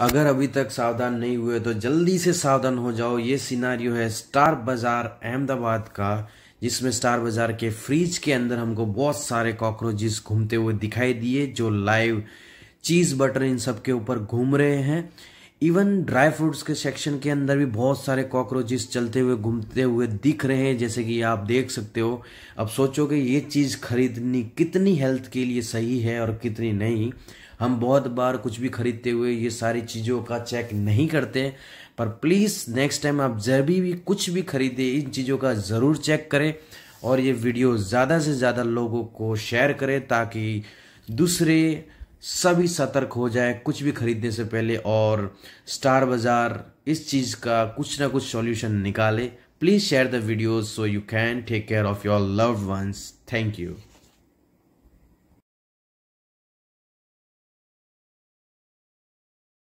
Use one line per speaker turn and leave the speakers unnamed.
अगर अभी तक सावधान नहीं हुए तो जल्दी से सावधान हो जाओ ये सिनारियो है स्टार बाज़ार अहमदाबाद का जिसमें स्टार बाज़ार के फ्रिज के अंदर हमको बहुत सारे कॉकरोचेस घूमते हुए दिखाई दिए जो लाइव चीज़ बटर इन सब के ऊपर घूम रहे हैं इवन ड्राई फ्रूट्स के सेक्शन के अंदर भी बहुत सारे कॉकरोचेस चलते हुए घूमते हुए दिख रहे हैं जैसे कि आप देख सकते हो अब सोचो कि ये चीज़ खरीदनी कितनी हेल्थ के लिए सही है और कितनी नहीं हम बहुत बार कुछ भी खरीदते हुए ये सारी चीज़ों का चेक नहीं करते पर प्लीज़ नेक्स्ट टाइम आप जब भी कुछ भी खरीदें इन चीज़ों का ज़रूर चेक करें और ये वीडियो ज़्यादा से ज़्यादा लोगों को शेयर करें ताकि दूसरे सभी सतर्क हो जाए कुछ भी खरीदने से पहले और स्टार बाज़ार इस चीज़ का कुछ ना कुछ सॉल्यूशन निकाले please share the videos so you can take care of your loved ones thank you